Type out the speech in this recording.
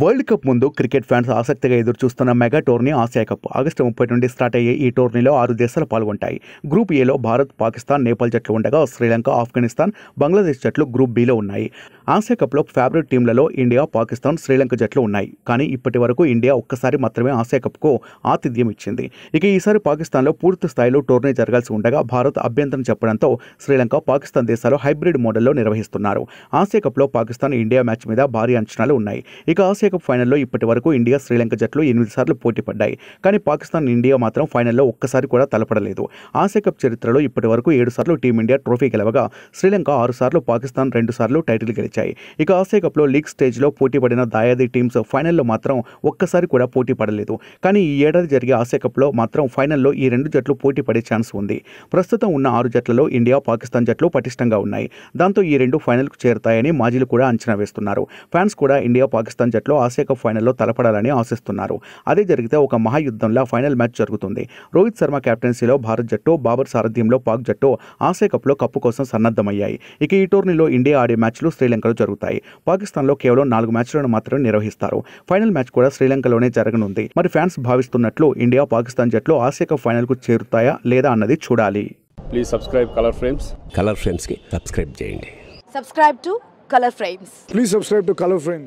world cup ముందు cricket fans ఆసక్తిగా ఎదురుచూస్తున్న mega tourney Asia cup August ముప్పై నుండి స్టార్ట్ అయ్యే ఈ టోర్నీలో ఆరు దేశాలు పాల్గొంటాయి గ్రూప్ ఏలో భారత్ పాకిస్తాన్ నేపాల్ జట్లు ఉండగా శ్రీలంక ఆఫ్ఘనిస్తాన్ బంగ్లాదేశ్ జట్లు గ్రూప్ బిలో ఉన్నాయి ఆసియా కప్లో ఫేవరెట్ టీంలలో ఇండియా పాకిస్తాన్ శ్రీలంక జట్లు ఉన్నాయి కానీ ఇప్పటి వరకు ఇండియా ఒక్కసారి మాత్రమే ఆసియా కప్కు ఆతిథ్యం ఇచ్చింది ఇక ఈసారి పాకిస్తాన్లో పూర్తి స్థాయిలో టోర్నీ జరగాల్సి ఉండగా భారత్ అభ్యంతరం చెప్పడంతో శ్రీలంక పాకిస్తాన్ దేశాలు హైబ్రిడ్ మోడల్లో నిర్వహిస్తున్నారు ఆసియా కప్లో పాకిస్తాన్ ఇండియా మ్యాచ్ మీద భారీ అంచనాలు ఉన్నాయి ఇక ఆసియా కప్ ఫైనల్లో ఇప్పటి వరకు ఇండియా శ్రీలంక జట్లు ఎనిమిది సార్లు పోటీ పడ్డాయి కానీ పాకిస్తాన్ ఇండియా మాత్రం ఫైనల్లో ఒక్కసారి కూడా తలపడలేదు ఆసియా కప్ చరిత్రలో ఇప్పటి వరకు ఏడు సార్లు టీమిండియా ట్రోఫీ గెలవగా శ్రీలంక ఆరు సార్లు పాకిస్తాన్ రెండు సార్లు టైటిల్ గెలిచాయి ఇక ఆసియా కప్లో లీగ్ స్టేజ్లో పోటీ పడిన దాయాది టీమ్స్ ఫైనల్లో మాత్రం ఒక్కసారి కూడా పోటీ పడలేదు కానీ ఈ ఏడాది జరిగే ఆసియా కప్లో మాత్రం ఫైనల్లో ఈ రెండు జట్లు పోటీ పడే ఛాన్స్ ఉంది ప్రస్తుతం ఉన్న ఆరు జట్లలో ఇండియా పాకిస్తాన్ జట్లు పటిష్టంగా ఉన్నాయి దాంతో ఈ రెండు ఫైనల్కు చేరుతాయని మాజీలు కూడా అంచనా వేస్తున్నారు ఫ్యాన్స్ కూడా ఇండియా పాకిస్తాన్ జట్లు ఫార్మాట్లో ఆసియా కప్ ఫైనల్లో తలపడాలని ఆశిస్తున్నారు అదే జరిగితే ఒక మహాయుద్ధంలో ఫైనల్ మ్యాచ్ జరుగుతుంది రోహిత్ శర్మ కెప్టెన్సీలో భారత్ జట్టు బాబర్ సారథ్యంలో పాక్ జట్టు ఆసియా కప్లో కప్పు కోసం సన్నద్ధమయ్యాయి ఇక ఈ టోర్నీలో ఇండియా ఆడే మ్యాచ్లు శ్రీలంకలో జరుగుతాయి పాకిస్తాన్లో కేవలం నాలుగు మ్యాచ్లను మాత్రమే నిర్వహిస్తారు ఫైనల్ మ్యాచ్ కూడా శ్రీలంకలోనే జరగనుంది మరి ఫ్యాన్స్ భావిస్తున్నట్లు ఇండియా పాకిస్తాన్ జట్లు ఆసియా కప్ ఫైనల్కు చేరుతాయా లేదా అన్నది చూడాలి please subscribe colour frames colour ఫ్రేమ్స్కి సబ్స్క్రైబ్ చేయండి subscribe to colour frames please subscribe to colour frames